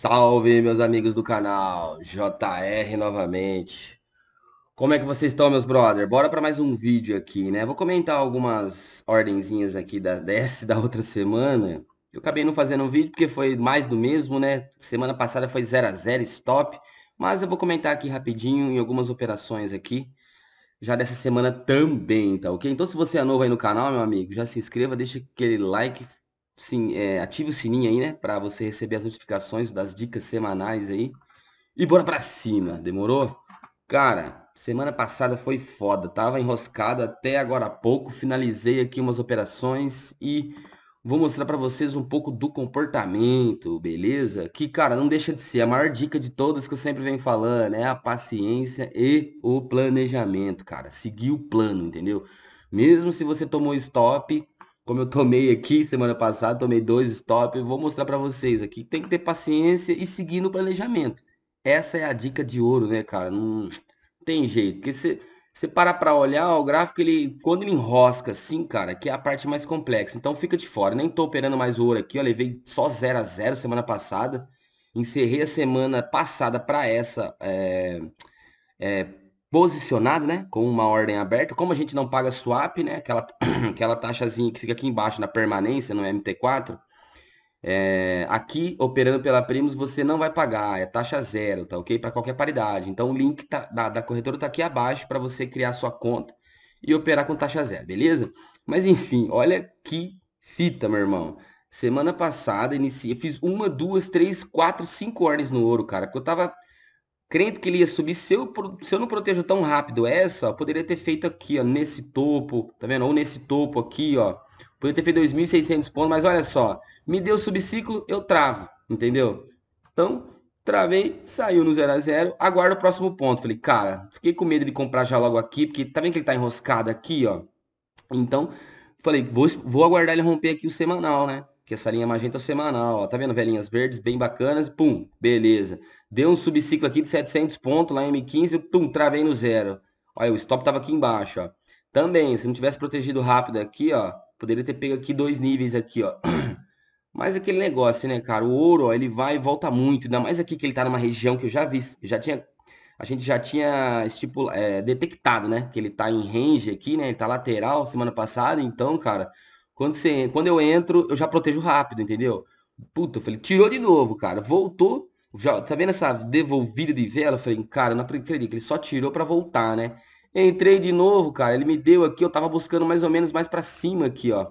Salve, meus amigos do canal, JR novamente. Como é que vocês estão, meus brother? Bora para mais um vídeo aqui, né? Vou comentar algumas ordenzinhas aqui da dessa da outra semana. Eu acabei não fazendo um vídeo porque foi mais do mesmo, né? Semana passada foi 0 a 0 stop, mas eu vou comentar aqui rapidinho em algumas operações aqui. Já dessa semana também, tá ok? Então se você é novo aí no canal, meu amigo, já se inscreva, deixa aquele like Sim, é, ative o sininho aí, né? Para você receber as notificações das dicas semanais aí. E bora pra cima, demorou? Cara, semana passada foi foda. Tava enroscado até agora há pouco. Finalizei aqui umas operações e vou mostrar para vocês um pouco do comportamento, beleza? Que, cara, não deixa de ser a maior dica de todas que eu sempre venho falando. É a paciência e o planejamento, cara. Seguir o plano, entendeu? Mesmo se você tomou stop como eu tomei aqui semana passada, tomei dois stop, vou mostrar para vocês aqui. Tem que ter paciência e seguir no planejamento. Essa é a dica de ouro, né, cara? Não tem jeito. Porque você, você para para olhar, o gráfico, ele, quando ele enrosca assim, cara, que é a parte mais complexa. Então fica de fora. Nem tô operando mais ouro aqui, ó. Levei só 0 a 0 semana passada. Encerrei a semana passada para essa é, é, posicionado, né, com uma ordem aberta. Como a gente não paga swap, né, aquela, aquela taxazinha que fica aqui embaixo na permanência, no MT4, é, aqui, operando pela Primos, você não vai pagar, é taxa zero, tá ok? Para qualquer paridade. Então, o link tá, da, da corretora está aqui abaixo para você criar sua conta e operar com taxa zero, beleza? Mas, enfim, olha que fita, meu irmão. Semana passada, inicia, fiz uma, duas, três, quatro, cinco ordens no ouro, cara, porque eu tava crente que ele ia subir, se eu, se eu não protejo tão rápido essa, ó, poderia ter feito aqui, ó, nesse topo, tá vendo? Ou nesse topo aqui, ó. Poderia ter feito 2.600 pontos, mas olha só, me deu subciclo, eu travo, entendeu? Então, travei, saiu no 0 a 0 aguardo o próximo ponto. Falei, cara, fiquei com medo de comprar já logo aqui, porque tá vendo que ele tá enroscado aqui, ó? Então, falei, vou, vou aguardar ele romper aqui o semanal, né? Que essa linha magenta é o semanal, ó. Tá vendo velhinhas verdes bem bacanas? Pum, beleza. Deu um subciclo aqui de 700 pontos lá em M15, pum, travei no zero. Olha, o stop estava aqui embaixo, ó. Também, se não tivesse protegido rápido aqui, ó, poderia ter pego aqui dois níveis aqui, ó. Mas aquele negócio, né, cara? O ouro, ó, ele vai e volta muito. Ainda mais aqui que ele tá numa região que eu já vi, já tinha... A gente já tinha estipula, é, detectado, né? Que ele tá em range aqui, né? Ele tá lateral semana passada. Então, cara, quando, você, quando eu entro, eu já protejo rápido, entendeu? Puta, eu falei, tirou de novo, cara. Voltou, já, tá vendo essa devolvida de vela? Eu falei, cara, não acredito, ele só tirou para voltar, né? Entrei de novo, cara, ele me deu aqui, eu tava buscando mais ou menos mais para cima aqui, ó.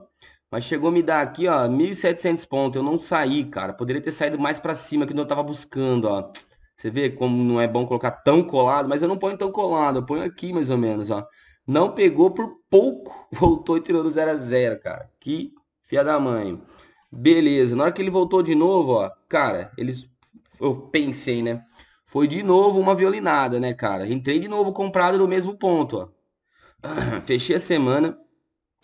Mas chegou a me dar aqui, ó, 1.700 pontos, eu não saí, cara. Poderia ter saído mais para cima que eu tava buscando, ó. Você vê como não é bom colocar tão colado, mas eu não ponho tão colado, eu ponho aqui mais ou menos, ó. Não pegou por pouco, voltou e tirou do 0 a 0, cara. Que fia da mãe. Beleza, na hora que ele voltou de novo, ó, cara, eles eu pensei, né? Foi de novo uma violinada, né, cara? Entrei de novo comprado no mesmo ponto, ó. Fechei a semana.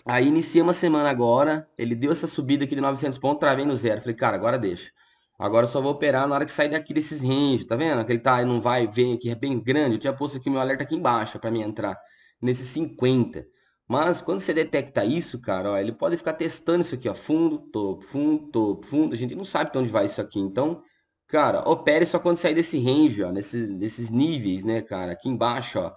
Aí iniciei uma semana agora. Ele deu essa subida aqui de 900 pontos, travei no zero. Falei, cara, agora deixa. Agora eu só vou operar na hora que sair daqui desses range, tá vendo? Aquele tá, não vai, vem aqui, é bem grande. Eu tinha posto aqui meu alerta aqui embaixo para mim entrar nesses 50. Mas quando você detecta isso, cara, ó, ele pode ficar testando isso aqui, ó, fundo, topo, fundo, topo, fundo. A gente não sabe de onde vai isso aqui. Então, Cara, opere só quando sair desse range, ó, nesses, nesses níveis, né, cara? Aqui embaixo, ó.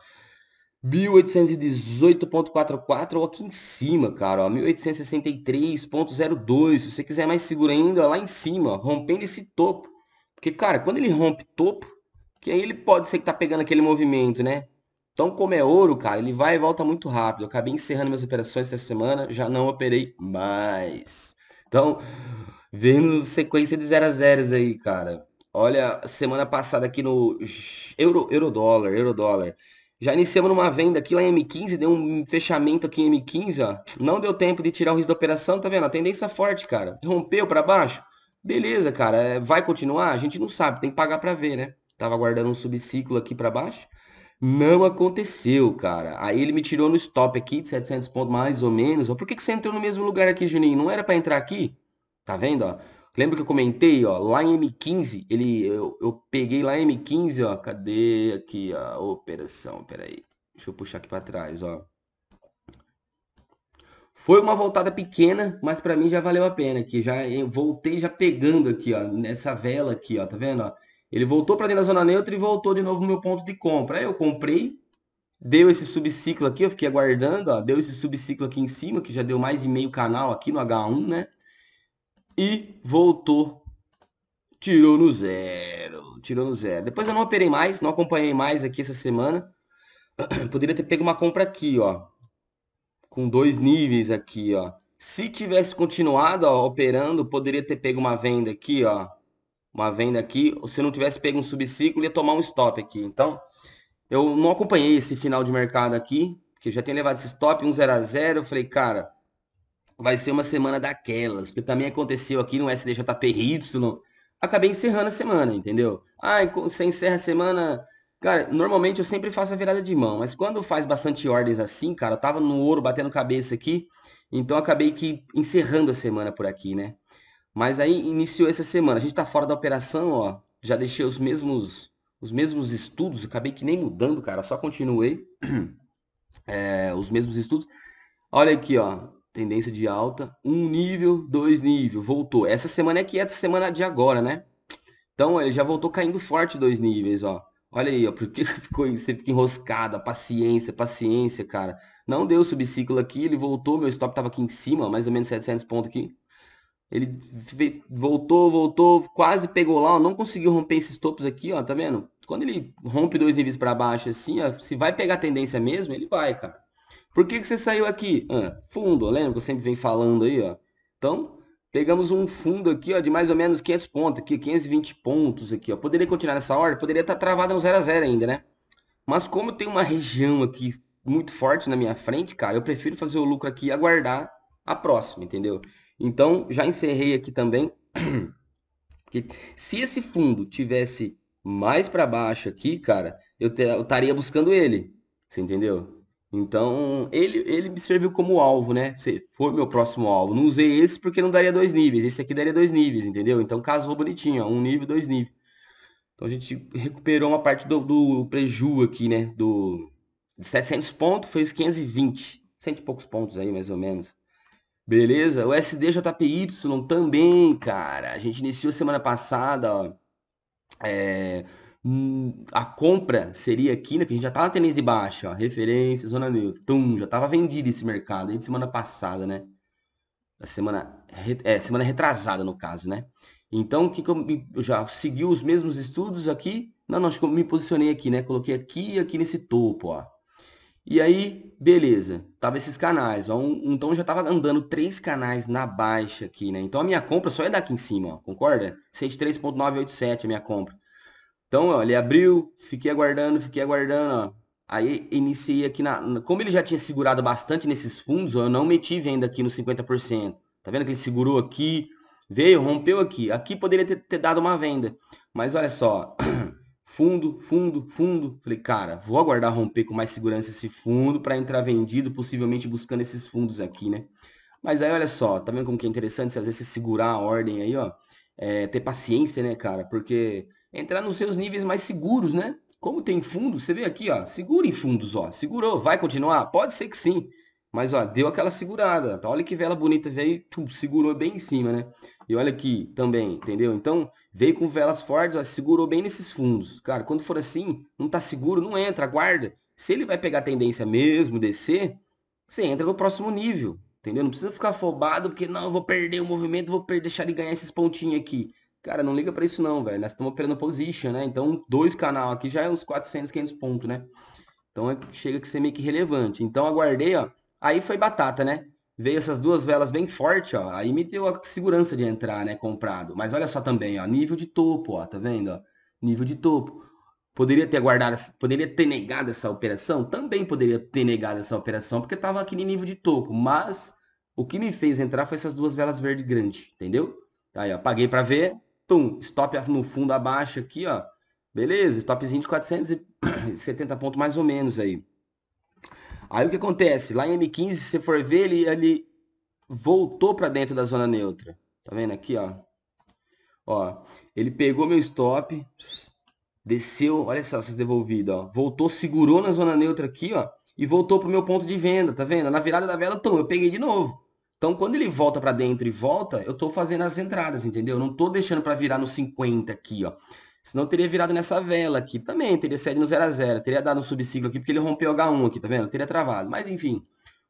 1818.44 ou aqui em cima, cara, ó, 1863.02. Se você quiser mais seguro ainda, lá em cima, ó, rompendo esse topo. Porque, cara, quando ele rompe topo, que aí ele pode ser que tá pegando aquele movimento, né? Então, como é ouro, cara, ele vai e volta muito rápido. Eu acabei encerrando minhas operações essa semana, já não operei mais. Então, vendo sequência de 0 a 0 aí, cara. Olha, semana passada aqui no euro, euro dólar, euro dólar. Já iniciamos uma venda aqui lá em M15, deu um fechamento aqui em M15, ó. Não deu tempo de tirar o risco da operação, tá vendo? A tendência forte, cara. Rompeu para baixo? Beleza, cara. É, vai continuar? A gente não sabe, tem que pagar para ver, né? Tava guardando um subciclo aqui para baixo. Não aconteceu, cara. Aí ele me tirou no stop aqui de 700 pontos mais ou menos. Por que, que você entrou no mesmo lugar aqui, Juninho? Não era para entrar aqui? Tá vendo, ó? Lembra que eu comentei, ó, lá em M15, ele, eu, eu peguei lá em M15, ó, cadê aqui a operação? Peraí, deixa eu puxar aqui para trás, ó. Foi uma voltada pequena, mas para mim já valeu a pena, que já eu voltei já pegando aqui, ó, nessa vela aqui, ó, tá vendo, ó? Ele voltou para dentro da zona neutra e voltou de novo no meu ponto de compra. Aí eu comprei, deu esse subciclo aqui, eu fiquei aguardando, ó, deu esse subciclo aqui em cima, que já deu mais de meio canal aqui no H1, né? e voltou. Tirou no zero. Tirou no zero. Depois eu não operei mais, não acompanhei mais aqui essa semana. Poderia ter pego uma compra aqui, ó. Com dois níveis aqui, ó. Se tivesse continuado ó, operando, poderia ter pego uma venda aqui, ó. Uma venda aqui. Ou se eu não tivesse pego um subciclo, ia tomar um stop aqui. Então, eu não acompanhei esse final de mercado aqui. Porque já tem levado esse stop, um 0 a 0 Eu falei, cara, vai ser uma semana daquelas, porque também aconteceu aqui no SDJPY, acabei encerrando a semana, entendeu? Ah, você encerra a semana. Cara, normalmente eu sempre faço a virada de mão, mas quando faz bastante ordens assim, cara, eu tava no ouro batendo cabeça aqui, então acabei que encerrando a semana por aqui, né? Mas aí iniciou essa semana, a gente tá fora da operação, ó, já deixei os mesmos os mesmos estudos, acabei que nem mudando, cara, só continuei é, os mesmos estudos. Olha aqui, ó, tendência de alta, um nível, dois nível, voltou. Essa semana é que é essa semana de agora, né? Então ele já voltou caindo forte dois níveis, ó. Olha aí, ó, porque ficou, você fica enroscada, paciência, paciência, cara. Não deu subciclo aqui, ele voltou, meu stop tava aqui em cima, mais ou menos 700 pontos aqui. Ele voltou, voltou, quase pegou lá, ó, não conseguiu romper esses topos aqui, ó, tá vendo? Quando ele rompe dois níveis para baixo assim, ó, se vai pegar tendência mesmo, ele vai, cara. Por que, que você saiu aqui? Ah, fundo, lembra que eu sempre venho falando aí, ó. Então, pegamos um fundo aqui, ó, de mais ou menos 500 pontos aqui, 520 pontos aqui, ó. Poderia continuar nessa ordem? Poderia estar tá travada no 0 a 0 ainda, né? Mas como tem uma região aqui muito forte na minha frente, cara, eu prefiro fazer o lucro aqui e aguardar a próxima, entendeu? Então, já encerrei aqui também. se esse fundo tivesse mais para baixo aqui, cara, eu estaria buscando ele. Você entendeu? Então, ele, ele me serviu como alvo, né? Se for meu próximo alvo. Não usei esse porque não daria dois níveis. Esse aqui daria dois níveis, entendeu? Então casou bonitinho, ó. Um nível, dois níveis. Então a gente recuperou uma parte do, do preju aqui, né? Do, de 700 pontos, fez 520. Cento e poucos pontos aí, mais ou menos. Beleza? O SDJPY também, cara. A gente iniciou semana passada, ó. É Hum, a compra seria aqui, né? Que a gente já tava tá tendência de baixa, ó, referência, zona neutra. Tum, já tava vendido esse mercado aí de semana passada, né? Da semana, é, semana retrasada, no caso, né? Então, o que, que eu, eu, já segui os mesmos estudos aqui? Não, não, acho que eu me posicionei aqui, né? Coloquei aqui e aqui nesse topo, ó. E aí, beleza, tava esses canais, ó. Um, então já tava andando três canais na baixa aqui, né? Então a minha compra só é daqui em cima, ó, concorda? 103.987 a minha compra. Então, ó, ele abriu, fiquei aguardando, fiquei aguardando, ó. Aí iniciei aqui na. Como ele já tinha segurado bastante nesses fundos, ó, eu não meti venda aqui no 50%. Tá vendo que ele segurou aqui, veio, rompeu aqui. Aqui poderia ter, ter dado uma venda. Mas olha só. Fundo, fundo, fundo. Falei, cara, vou aguardar romper com mais segurança esse fundo para entrar vendido, possivelmente buscando esses fundos aqui, né? Mas aí, olha só, tá vendo como que é interessante? Se às vezes você segurar a ordem aí, ó, é, ter paciência, né, cara? Porque entrar nos seus níveis mais seguros, né? Como tem fundo, você vê aqui, ó, segura em fundos, ó, segurou, vai continuar? Pode ser que sim, mas ó, deu aquela segurada, tá, olha que vela bonita veio, tum, segurou bem em cima, né? E olha aqui também, entendeu? Então, veio com velas fortes, ó, segurou bem nesses fundos. Cara, quando for assim, não tá seguro, não entra, aguarda. Se ele vai pegar tendência mesmo, descer, você entra no próximo nível, entendeu? Não precisa ficar afobado, porque não, eu vou perder o movimento, vou deixar ele ganhar esses pontinhos aqui. Cara, não liga para isso não, velho. Nós estamos operando position, né? Então, dois canal aqui já é uns 400, 500 pontos, né? Então, é, chega que ser meio que relevante. Então, aguardei, ó. Aí foi batata, né? Veio essas duas velas bem forte, ó. Aí me deu a segurança de entrar, né? Comprado. Mas olha só também, ó. Nível de topo, ó. Tá vendo, ó? Nível de topo. Poderia ter guardado, poderia ter negado essa operação? Também poderia ter negado essa operação, porque estava aqui no nível de topo. Mas o que me fez entrar foi essas duas velas verde grande, entendeu? Aí, ó, paguei para ver, tum, stop no fundo abaixo aqui, ó. Beleza, stopzinho de 470 pontos mais ou menos aí. Aí o que acontece? Lá em M15, se você for ver, ele, ele voltou para dentro da zona neutra. Tá vendo aqui, ó? Ó, ele pegou meu stop, desceu, olha só essas devolvidas, ó. Voltou, segurou na zona neutra aqui, ó, e voltou pro meu ponto de venda, tá vendo? Na virada da vela, tum, eu peguei de novo. Então, quando ele volta para dentro e volta, eu estou fazendo as entradas, entendeu? Eu não estou deixando para virar no 50 aqui, ó. Senão teria virado nessa vela aqui também, teria saído no 0 a 0 teria dado um subciclo aqui, porque ele rompeu H1 aqui, tá vendo? Teria travado. Mas, enfim,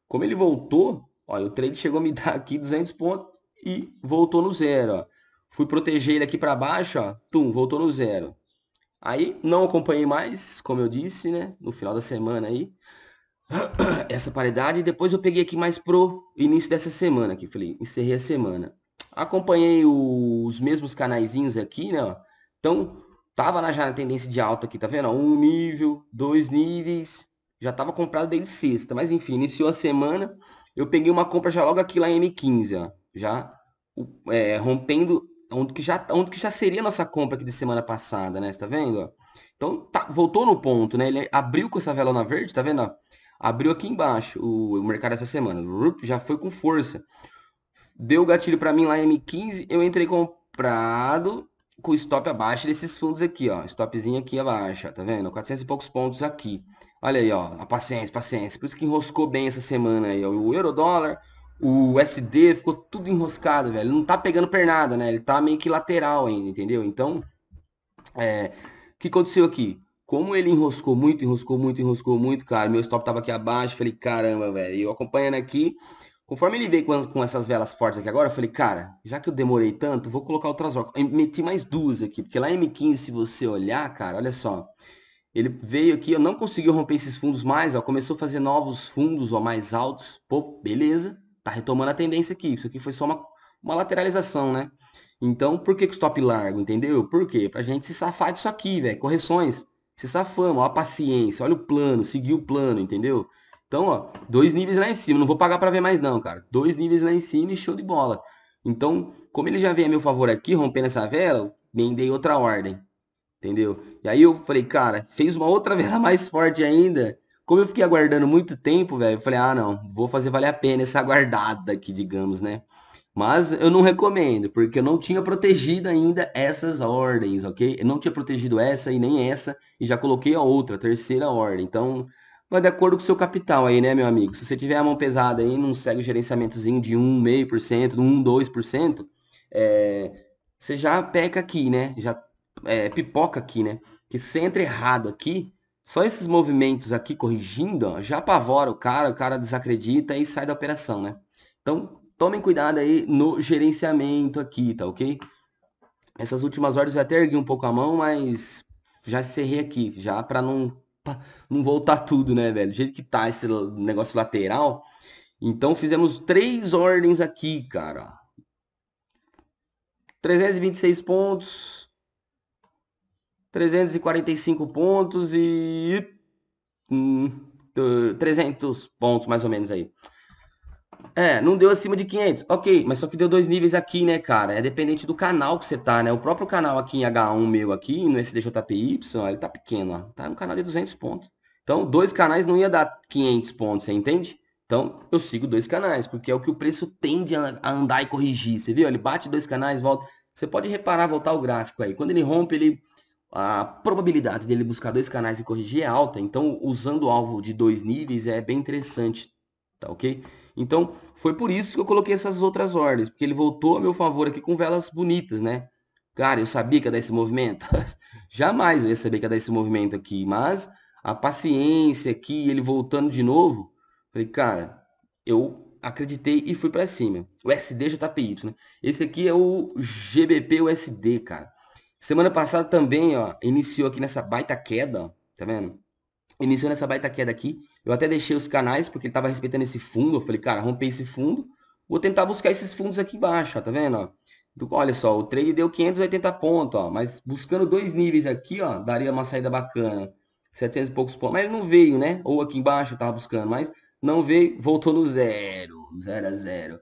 como ele voltou, ó, o trade chegou a me dar aqui 200 pontos e voltou no zero, ó. Fui proteger ele aqui para baixo, ó, tum, voltou no zero. Aí, não acompanhei mais, como eu disse, né, no final da semana aí. essa paridade. E depois eu peguei aqui mais pro início dessa semana aqui. Falei, encerrei a semana. Acompanhei os mesmos canaizinhos aqui, né? Então, tava na, já na tendência de alta aqui, tá vendo? Um nível, dois níveis. Já tava comprado desde sexta. Mas enfim, iniciou a semana. Eu peguei uma compra já logo aqui lá em M15, ó. Já é, rompendo onde que, já, onde que já seria a nossa compra aqui de semana passada, né? Você tá vendo? Então, tá, voltou no ponto, né? Ele abriu com essa vela na verde, tá vendo? Abriu aqui embaixo o, o mercado essa semana. Já foi com força. Deu o gatilho para mim lá em M15. Eu entrei comprado com stop abaixo desses fundos aqui, ó. Stopzinho aqui abaixo, tá vendo? 400 e poucos pontos aqui. Olha aí, ó. A paciência, paciência. Por isso que enroscou bem essa semana aí, ó. O euro dólar, o SD, ficou tudo enroscado, velho. Ele não tá pegando pernada, né? Ele tá meio que lateral ainda, entendeu? Então, é... O que aconteceu aqui? Como ele enroscou muito, enroscou muito, enroscou muito, cara, meu stop tava aqui abaixo, falei, caramba, velho. E eu acompanhando aqui, conforme ele veio com, com, essas velas fortes aqui agora, eu falei, cara, já que eu demorei tanto, vou colocar outras meti mais duas aqui, porque lá em M15, se você olhar, cara, olha só. Ele veio aqui, eu não consegui romper esses fundos mais, ó, começou a fazer novos fundos, ó, mais altos. Pô, beleza, tá retomando a tendência aqui. Isso aqui foi só uma, uma lateralização, né? Então, por que, que o stop largo, entendeu? Por quê? Pra gente se safar disso aqui, velho. Correções se safamos, ó, a paciência, olha o plano, seguir o plano, entendeu? Então, ó, dois níveis lá em cima, não vou pagar para ver mais não, cara. Dois níveis lá em cima e show de bola. Então, como ele já veio a meu favor aqui, rompendo essa vela, nem dei outra ordem, entendeu? E aí eu falei, cara, fez uma outra vela mais forte ainda. Como eu fiquei aguardando muito tempo, velho, eu falei, ah, não, vou fazer valer a pena essa guardada aqui, digamos, né? Mas eu não recomendo, porque eu não tinha protegido ainda essas ordens, ok? Eu não tinha protegido essa e nem essa, e já coloquei a outra, a terceira ordem. Então, vai de acordo com o seu capital aí, né, meu amigo? Se você tiver a mão pesada aí, não segue o gerenciamentozinho de 1,5%, 1,2%, é, você já peca aqui, né? Já é, pipoca aqui, né? Que se você entra errado aqui, só esses movimentos aqui corrigindo, ó, já apavora o cara, o cara desacredita e sai da operação, né? Então, tomem cuidado aí no gerenciamento aqui, tá ok? Essas últimas horas eu até ergui um pouco a mão, mas já cerrei aqui, já para não pra não voltar tudo, né, velho? Do jeito que tá esse negócio lateral. Então fizemos três ordens aqui, cara. 326 pontos, 345 pontos e 300 hum, pontos mais ou menos aí. É, não deu acima de 500. Ok, mas só que deu dois níveis aqui, né, cara? É dependente do canal que você tá, né? O próprio canal aqui em H1 meu aqui, no SDJPY, ele tá pequeno, ó. Tá no canal de 200 pontos. Então, dois canais não ia dar 500 pontos, você entende? Então, eu sigo dois canais, porque é o que o preço tende a andar e corrigir. Você viu? Ele bate dois canais, volta. Você pode reparar, voltar o gráfico aí. Quando ele rompe, ele a probabilidade dele buscar dois canais e corrigir é alta. Então, usando o alvo de dois níveis é bem interessante, tá ok? Então, foi por isso que eu coloquei essas outras ordens, porque ele voltou a meu favor aqui com velas bonitas, né? Cara, eu sabia que ia dar esse movimento? Jamais eu ia saber que ia dar esse movimento aqui, mas a paciência aqui, ele voltando de novo, falei, cara, eu acreditei e fui para cima. O SDJPY, tá né? Esse aqui é o GBP USD, cara. Semana passada também, ó, iniciou aqui nessa baita queda, ó, tá vendo? Iniciou nessa baita queda aqui. Eu até deixei os canais, porque ele estava respeitando esse fundo. Eu falei, cara, rompei esse fundo. Vou tentar buscar esses fundos aqui embaixo, ó, tá vendo? Ó? Olha só, o trade deu 580 pontos, ó, mas buscando dois níveis aqui, ó, daria uma saída bacana. 700 e poucos pontos, mas ele não veio, né? Ou aqui embaixo eu tava buscando, mas não veio, voltou no zero, zero a zero.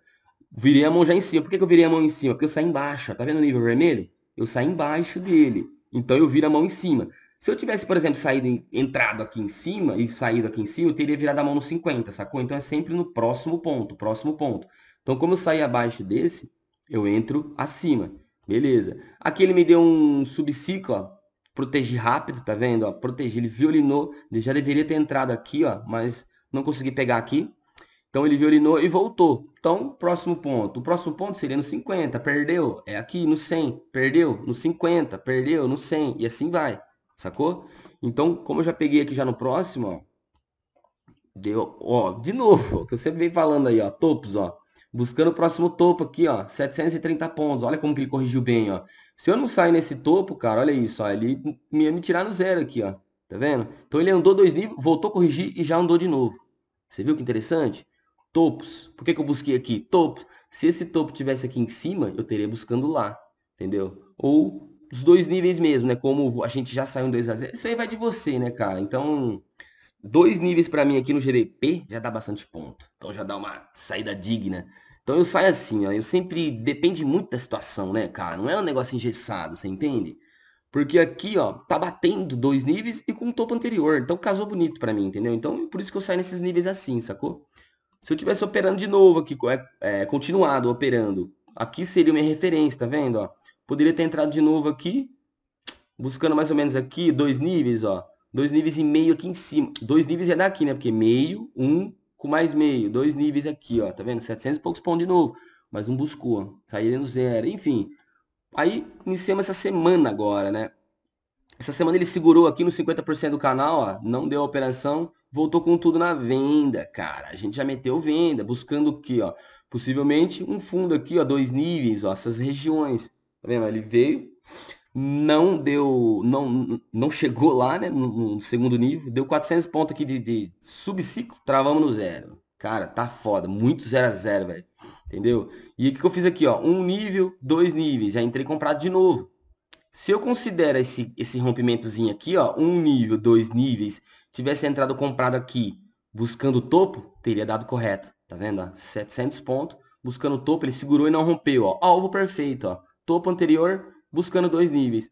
Virei a mão já em cima. Por que, que eu virei a mão em cima? Porque eu saí embaixo, ó, tá vendo o nível vermelho? Eu saí embaixo dele, então eu viro a mão em cima. Se eu tivesse, por exemplo, saído, entrado aqui em cima e saído aqui em cima, eu teria virado a mão no 50, sacou? Então é sempre no próximo ponto, próximo ponto. Então, como eu saí abaixo desse, eu entro acima. Beleza. Aqui ele me deu um subciclo, ó. Protegi rápido, tá vendo? Ó, protegi, ele violinou. Ele já deveria ter entrado aqui, ó, mas não consegui pegar aqui. Então, ele violinou e voltou. Então, próximo ponto. O próximo ponto seria no 50, perdeu. É aqui, no 100, perdeu. No 50, perdeu. No 100, e assim vai. Sacou? Então, como eu já peguei aqui já no próximo, ó. Deu, ó, de novo, ó, que eu sempre venho falando aí, ó, topos, ó. Buscando o próximo topo aqui, ó, 730 pontos. Olha como que ele corrigiu bem, ó. Se eu não sair nesse topo, cara, olha isso, ó, ele ia me tirar no zero aqui, ó. Tá vendo? Então ele andou dois níveis, voltou a corrigir e já andou de novo. Você viu que interessante? Topos. Por que, que eu busquei aqui? Topos. Se esse topo tivesse aqui em cima, eu teria buscando lá. Entendeu? Ou os dois níveis mesmo, né? Como a gente já saiu 2x0, isso aí vai de você, né, cara? Então, dois níveis para mim aqui no GDP já dá bastante ponto. Então já dá uma saída digna. Então eu saio assim, ó. Eu sempre depende muito da situação, né, cara? Não é um negócio engessado, você entende? Porque aqui, ó, tá batendo dois níveis e com o topo anterior. Então casou bonito para mim, entendeu? Então por isso que eu saio nesses níveis assim, sacou? Se eu tivesse operando de novo aqui, é, é, continuado operando, aqui seria minha referência, tá vendo, ó? Poderia ter entrado de novo aqui, buscando mais ou menos aqui, dois níveis, ó. Dois níveis e meio aqui em cima. Dois níveis ia é dar aqui, né? Porque meio, um com mais meio. Dois níveis aqui, ó. Tá vendo? 700 e poucos pontos de novo. Mas não buscou, saíram tá no zero. Enfim. Aí, iniciamos essa semana agora, né? Essa semana ele segurou aqui no 50% do canal, ó. Não deu a operação. Voltou com tudo na venda, cara. A gente já meteu venda. Buscando o quê, ó? Possivelmente um fundo aqui, ó. Dois níveis, ó. Essas regiões. Tá vendo? Ele veio, não deu, não, não chegou lá, né, no, no segundo nível, deu 400 pontos aqui de, de subciclo, travamos no zero. Cara, tá foda, muito zero a zero, velho. Entendeu? E o que, que eu fiz aqui, ó? Um nível, dois níveis, já entrei comprado de novo. Se eu considero esse, esse rompimentozinho aqui, ó, um nível, dois níveis, tivesse entrado comprado aqui, buscando o topo, teria dado correto. Tá vendo? Ó? 700 pontos, buscando o topo, ele segurou e não rompeu, ó. Alvo perfeito, ó topo anterior buscando dois níveis.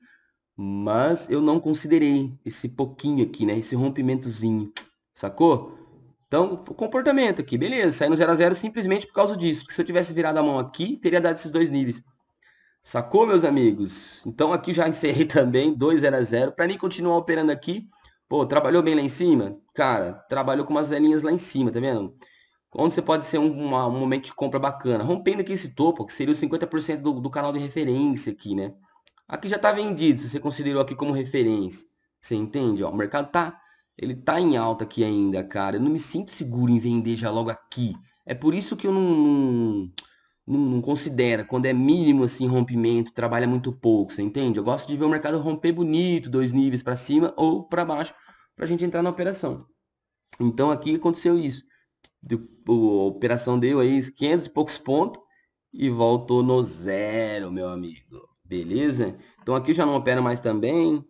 Mas eu não considerei esse pouquinho aqui, né? Esse rompimentozinho, sacou? Então, o comportamento aqui, beleza. Saí no 0 a 0 simplesmente por causa disso. Porque se eu tivesse virado a mão aqui, teria dado esses dois níveis. Sacou, meus amigos? Então, aqui já encerrei também, 2 0 a 0 Para mim continuar operando aqui, pô, trabalhou bem lá em cima? Cara, trabalhou com umas velhinhas lá em cima, tá vendo? onde você pode ser um, uma, um momento de compra bacana. Rompendo aqui esse topo, que seria os 50% do, do canal de referência aqui, né? Aqui já está vendido, se você considerou aqui como referência. Você entende? Ó, o mercado tá, ele tá em alta aqui ainda, cara. Eu não me sinto seguro em vender já logo aqui. É por isso que eu não, não, não, não considero. Quando é mínimo assim rompimento, trabalha muito pouco, você entende? Eu gosto de ver o mercado romper bonito, dois níveis para cima ou para baixo, para a gente entrar na operação. Então aqui aconteceu isso de, a operação deu aí 500 e poucos pontos e voltou no zero, meu amigo. Beleza? Então aqui já não opera mais também.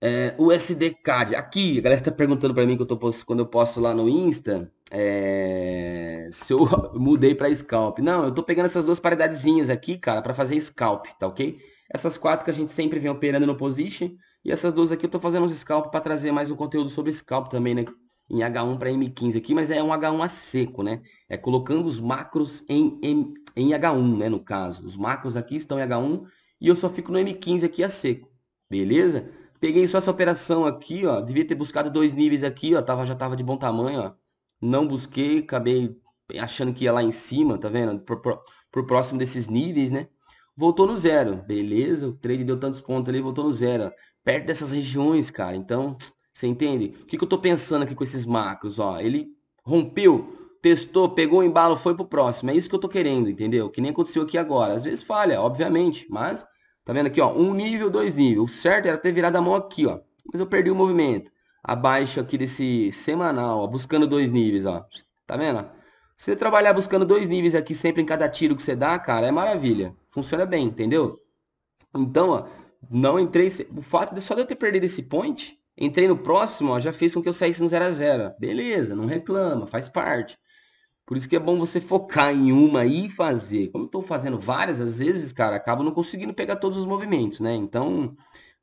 É, SD CAD. Aqui, a galera tá perguntando para mim que eu tô quando eu posso lá no Insta, é, se eu mudei para scalp. Não, eu tô pegando essas duas paridadezinhas aqui, cara, para fazer scalp, tá OK? Essas quatro que a gente sempre vem operando no position e essas duas aqui eu tô fazendo uns scalp para trazer mais um conteúdo sobre scalp também, né? em H1 para M15 aqui, mas é um H1 a seco, né? É colocando os macros em, em, em H1, né, no caso. Os macros aqui estão em H1 e eu só fico no M15 aqui a seco, beleza? Peguei só essa operação aqui, ó. Devia ter buscado dois níveis aqui, ó. Tava, já tava de bom tamanho, ó. Não busquei, acabei achando que ia lá em cima, tá vendo? Por, por, por próximo desses níveis, né? Voltou no zero, beleza? O trade deu tantos pontos ali, voltou no zero. Perto dessas regiões, cara. Então, você entende? O que, que eu estou pensando aqui com esses macros? Ó, ele rompeu, testou, pegou o embalo, foi pro próximo. É isso que eu estou querendo, entendeu? Que nem aconteceu aqui agora. Às vezes falha, obviamente, mas tá vendo aqui, ó, um nível, dois níveis. O certo era ter virado a mão aqui, ó, mas eu perdi o movimento. Abaixo aqui desse semanal, ó, buscando dois níveis, ó. Tá vendo? Se você trabalhar buscando dois níveis aqui sempre em cada tiro que você dá, cara, é maravilha. Funciona bem, entendeu? Então, ó, não entrei... O fato de só eu ter perdido esse point, Entrei no próximo, ó, já fez com que eu saísse no 0 a 0 Beleza, não reclama, faz parte. Por isso que é bom você focar em uma e fazer. Como eu estou fazendo várias, às vezes, cara, acabo não conseguindo pegar todos os movimentos, né? Então,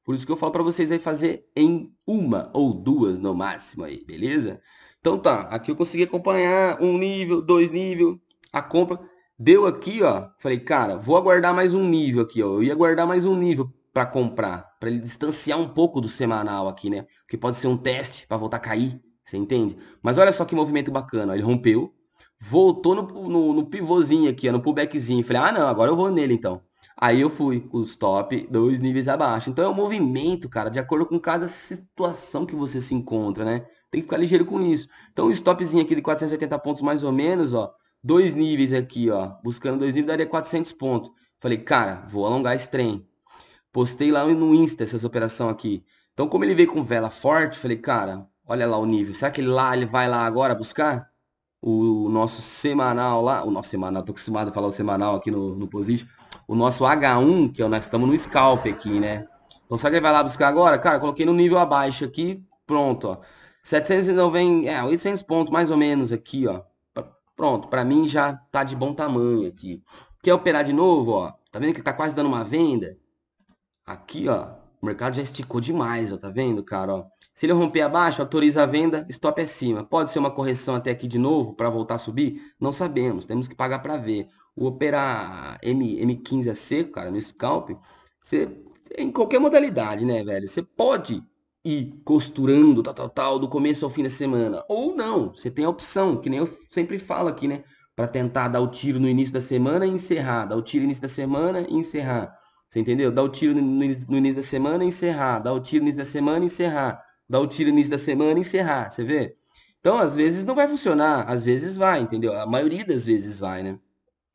por isso que eu falo para vocês aí fazer em uma ou duas no máximo aí, beleza? Então tá, aqui eu consegui acompanhar um nível, dois nível, a compra. Deu aqui, ó, falei, cara, vou aguardar mais um nível aqui, ó. Eu ia aguardar mais um nível para comprar, para ele distanciar um pouco do semanal aqui, né? Que pode ser um teste para voltar a cair, você entende? Mas olha só que movimento bacana, ele rompeu, voltou no, no, no pivôzinho aqui, ó, no pullbackzinho. Falei, ah não, agora eu vou nele então. Aí eu fui com stop dois níveis abaixo. Então é um movimento, cara, de acordo com cada situação que você se encontra, né? Tem que ficar ligeiro com isso. Então o stopzinho aqui de 480 pontos mais ou menos, ó, dois níveis aqui, ó, buscando dois níveis daria 400 pontos. Falei, cara, vou alongar esse trem. Postei lá no Insta essas operações aqui. Então, como ele veio com vela forte, falei, cara, olha lá o nível. Será que ele lá, ele vai lá agora buscar? O nosso semanal lá, o nosso semanal, tô acostumado a falar o semanal aqui no, no Position. O nosso H1, que é, nós estamos no scalp aqui, né? Então, será que ele vai lá buscar agora? Cara, coloquei no nível abaixo aqui, pronto, ó. 790, é, 800 pontos mais ou menos aqui, ó. Pronto, para mim já tá de bom tamanho aqui. Quer operar de novo, ó? Tá vendo que tá quase dando uma venda? Aqui, ó, o mercado já esticou demais, ó, tá vendo, cara? Ó. Se ele romper abaixo, autoriza a venda, stop acima. É pode ser uma correção até aqui de novo para voltar a subir? Não sabemos, temos que pagar para ver. O operar M, M15 a é seco, cara, no scalp, você, em qualquer modalidade, né, velho? Você pode ir costurando, tal, tal, tal, do começo ao fim da semana. Ou não, você tem a opção, que nem eu sempre falo aqui, né? Para tentar dar o tiro no início da semana e encerrar, dar o tiro no início da semana e encerrar. Você entendeu? Dar o tiro no, início da semana e encerrar. Dar o tiro no início da semana e encerrar. Dar o tiro no início da semana e encerrar. Você vê? Então, às vezes não vai funcionar. Às vezes vai, entendeu? A maioria das vezes vai, né?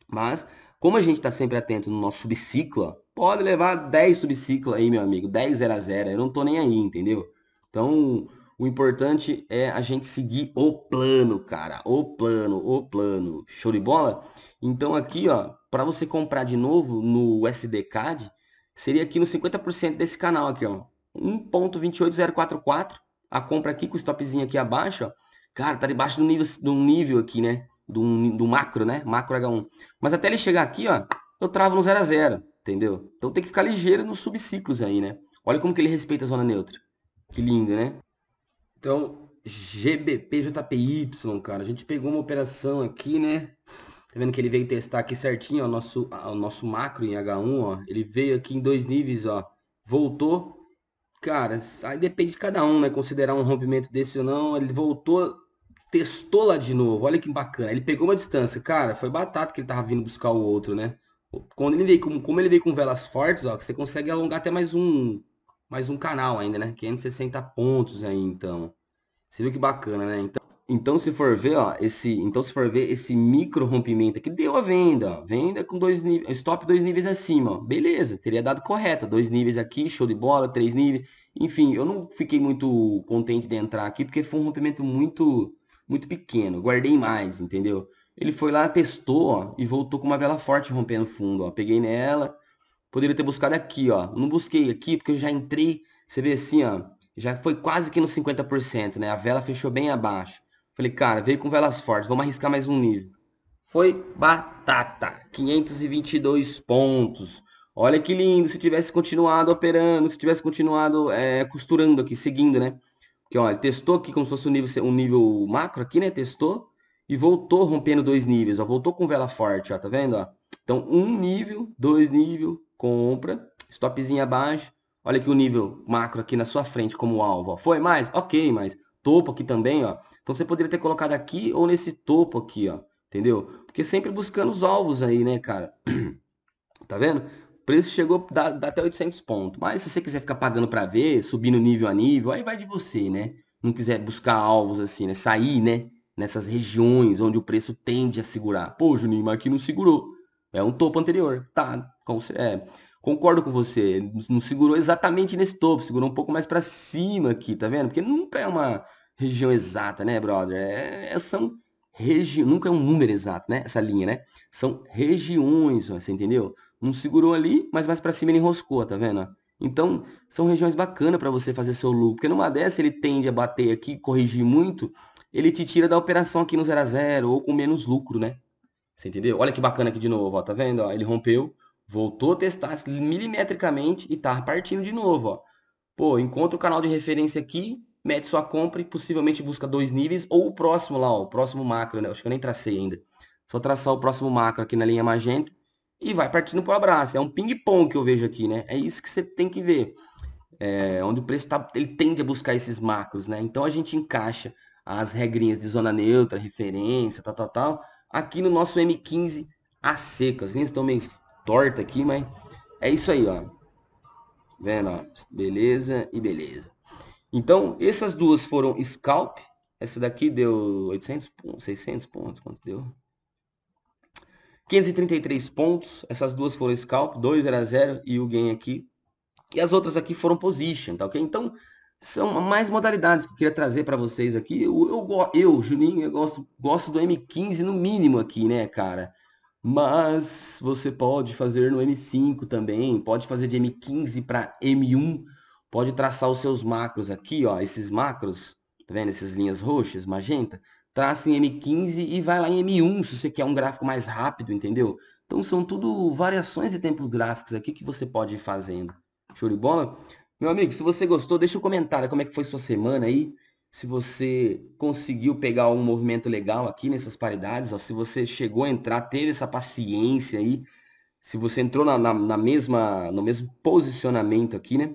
Mas, como a gente está sempre atento no nosso subciclo, pode levar 10 subciclo aí, meu amigo. 10 0 a 0. Eu não tô nem aí, entendeu? Então, o importante é a gente seguir o plano, cara. O plano, o plano. Show de bola? Então aqui, ó, para você comprar de novo no SDCAD, seria aqui no 50% desse canal aqui, ó. 1.28044. A compra aqui com o stopzinho aqui abaixo, ó. Cara, tá debaixo do nível, do nível aqui, né? Do, do macro, né? Macro H1. Mas até ele chegar aqui, ó, eu travo no 0 a 0, entendeu? Então tem que ficar ligeiro nos subciclos aí, né? Olha como que ele respeita a zona neutra. Que lindo, né? Então, GBP, JPY, cara. A gente pegou uma operação aqui, né? Tá vendo que ele veio testar aqui certinho, ó, o nosso, o nosso macro em H1, ó. Ele veio aqui em dois níveis, ó. Voltou. Cara, aí depende de cada um, né? Considerar um rompimento desse ou não. Ele voltou, testou lá de novo. Olha que bacana. Ele pegou uma distância. Cara, foi batata que ele tava vindo buscar o outro, né? Quando ele veio, como, como ele veio com velas fortes, ó, você consegue alongar até mais um, mais um canal ainda, né? 560 pontos aí, então. Você viu que bacana, né? Então, então, se for ver, ó, esse, então se for ver esse micro rompimento aqui, deu a venda. Ó, venda com dois níveis, stop dois níveis acima. Ó, beleza, teria dado correto, Dois níveis aqui, show de bola, três níveis. Enfim, eu não fiquei muito contente de entrar aqui, porque foi um rompimento muito, muito pequeno. Guardei mais, entendeu? Ele foi lá, testou, ó, e voltou com uma vela forte rompendo fundo, ó. Peguei nela. Poderia ter buscado aqui, ó. não busquei aqui, porque eu já entrei, você vê assim, ó. Já foi quase que no 50%, né? A vela fechou bem abaixo. Falei, cara, veio com velas fortes, vamos arriscar mais um nível. Foi batata, 522 pontos. Olha que lindo, se tivesse continuado operando, se tivesse continuado é, costurando aqui, seguindo, né? Porque, olha, testou aqui como se fosse um nível, um nível macro aqui, né? Testou e voltou rompendo dois níveis, ó. Voltou com vela forte, ó, tá vendo, ó? Então, um nível, dois nível, compra, stopzinho abaixo. Olha aqui o nível macro aqui na sua frente como alvo, ó. Foi mais? Ok, mais topo aqui também, ó. Então você poderia ter colocado aqui ou nesse topo aqui, ó. Entendeu? Porque sempre buscando os alvos aí, né, cara? tá vendo? O preço chegou, dá, dá até 800 pontos. Mas se você quiser ficar pagando para ver, subindo nível a nível, aí vai de você, né? Não quiser buscar alvos assim, né? Sair, né? Nessas regiões onde o preço tende a segurar. Pô, Juninho, mas aqui não segurou. É um topo anterior. Tá, é, concordo com você. Não segurou exatamente nesse topo, segurou um pouco mais para cima aqui, tá vendo? Porque nunca é uma região exata, né, brother? É, é, são regi... nunca é um número exato, né? Essa linha, né? São regiões, ó, você entendeu? Um segurou ali, mas mais para cima ele enroscou, tá vendo? Então, são regiões bacanas para você fazer seu lucro, porque numa dessa ele tende a bater aqui, corrigir muito, ele te tira da operação aqui no 0 a 0 ou com menos lucro, né? Você entendeu? Olha que bacana aqui de novo, ó, tá vendo? Ó, ele rompeu, voltou a testar milimetricamente e tá partindo de novo, ó. Pô, encontra o canal de referência aqui, mete sua compra e possivelmente busca dois níveis ou o próximo lá, ó, o próximo macro, né? Acho que eu nem tracei ainda. Só traçar o próximo macro aqui na linha magenta e vai partindo para o abraço. É um ping-pong que eu vejo aqui, né? É isso que você tem que ver. É, onde o preço tá, ele tende a buscar esses macros, né? Então a gente encaixa as regrinhas de zona neutra, referência, tal, tal, tal, aqui no nosso M15 a seco. As linhas estão meio tortas aqui, mas é isso aí, ó. Vendo, ó. Beleza e beleza. Então, essas duas foram scalp. Essa daqui deu 800 pontos, 600 pontos, quanto deu? 533 pontos. Essas duas foram scalp, 2 era 0 e o gain aqui. E as outras aqui foram position, tá ok? Então, são mais modalidades que eu queria trazer para vocês aqui. Eu, eu, eu, Juninho, eu gosto, gosto do M15 no mínimo aqui, né, cara? Mas você pode fazer no M5 também, pode fazer de M15 para M1 pode traçar os seus macros aqui, ó, esses macros, tá vendo? Essas linhas roxas, magenta, traça em M15 e vai lá em M1 se você quer um gráfico mais rápido, entendeu? Então são tudo variações de tempos gráficos aqui que você pode ir fazendo. Show de bola? Meu amigo, se você gostou, deixa um comentário como é que foi sua semana aí. Se você conseguiu pegar um movimento legal aqui nessas paridades, ó, se você chegou a entrar, teve essa paciência aí, se você entrou na, na, na mesma, no mesmo posicionamento aqui, né?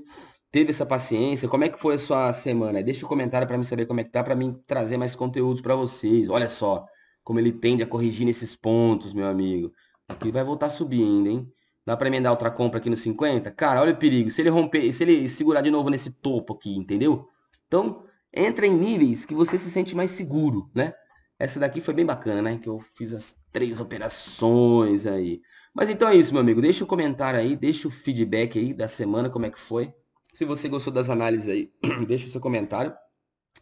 teve essa paciência? Como é que foi a sua semana? Deixa o um comentário para me saber como é que tá, para mim trazer mais conteúdos para vocês. Olha só como ele tende a corrigir nesses pontos, meu amigo. Aqui vai voltar subindo, hein? Dá para emendar outra compra aqui no 50? Cara, olha o perigo. Se ele romper, se ele segurar de novo nesse topo aqui, entendeu? Então, entra em níveis que você se sente mais seguro, né? Essa daqui foi bem bacana, né? Que eu fiz as três operações aí. Mas então é isso, meu amigo. Deixa o comentário aí, deixa o feedback aí da semana, como é que foi. Se você gostou das análises aí, deixa o seu comentário.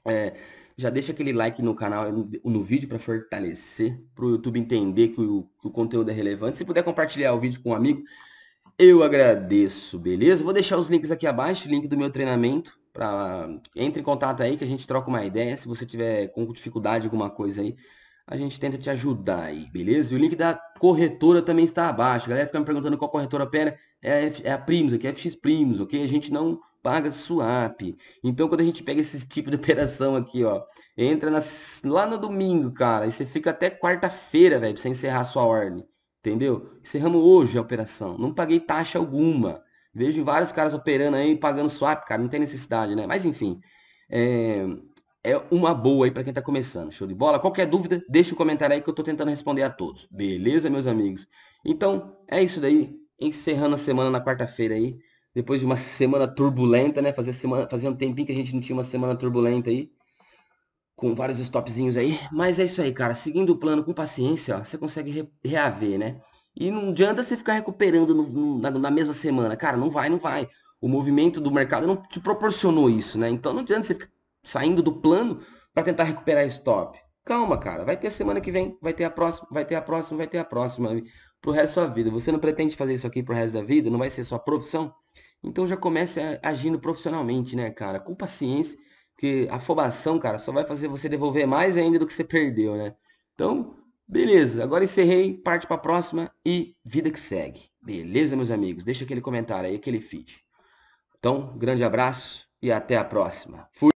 É, já deixa aquele like no canal, no, no vídeo, para fortalecer, para o YouTube entender que o, que o, conteúdo é relevante. Se puder compartilhar o vídeo com um amigo, eu agradeço, beleza? Vou deixar os links aqui abaixo, link do meu treinamento. Pra, entre em contato aí que a gente troca uma ideia. Se você tiver com dificuldade alguma coisa aí, a gente tenta te ajudar aí, beleza? E o link da corretora também está abaixo. A galera fica me perguntando qual corretora pera. É a, é a Primos aqui é a FX Primos ok? A gente não paga swap. Então, quando a gente pega esse tipo de operação aqui, ó, entra nas, lá no domingo, cara, e você fica até quarta-feira, velho, pra você encerrar sua ordem, entendeu? Encerramos hoje a operação, não paguei taxa alguma. Vejo vários caras operando aí, pagando swap, cara, não tem necessidade, né? Mas, enfim, é, é uma boa aí para quem está começando. Show de bola? Qualquer dúvida, deixa o um comentário aí que eu estou tentando responder a todos. Beleza, meus amigos? Então, é isso daí. Encerrando a semana na quarta-feira aí. Depois de uma semana turbulenta, né? Fazia, semana, fazia um tempinho que a gente não tinha uma semana turbulenta aí. Com vários stopzinhos aí. Mas é isso aí, cara. Seguindo o plano com paciência, ó, você consegue re reaver, né? E não adianta você ficar recuperando no, no, na, na mesma semana. Cara, não vai, não vai. O movimento do mercado não te proporcionou isso, né? Então não adianta você ficar saindo do plano para tentar recuperar stop. Calma, cara. Vai ter semana que vem, vai ter a próxima, vai ter a próxima, vai ter a próxima. Pro resto da sua vida. Você não pretende fazer isso aqui pro resto da vida? Não vai ser sua profissão? Então já comece agindo profissionalmente, né, cara? Com paciência, porque afobação, cara, só vai fazer você devolver mais ainda do que você perdeu, né? Então, beleza. Agora encerrei, parte para a próxima e vida que segue. Beleza, meus amigos? Deixa aquele comentário aí, aquele feed. Então, grande abraço e até a próxima. Fui!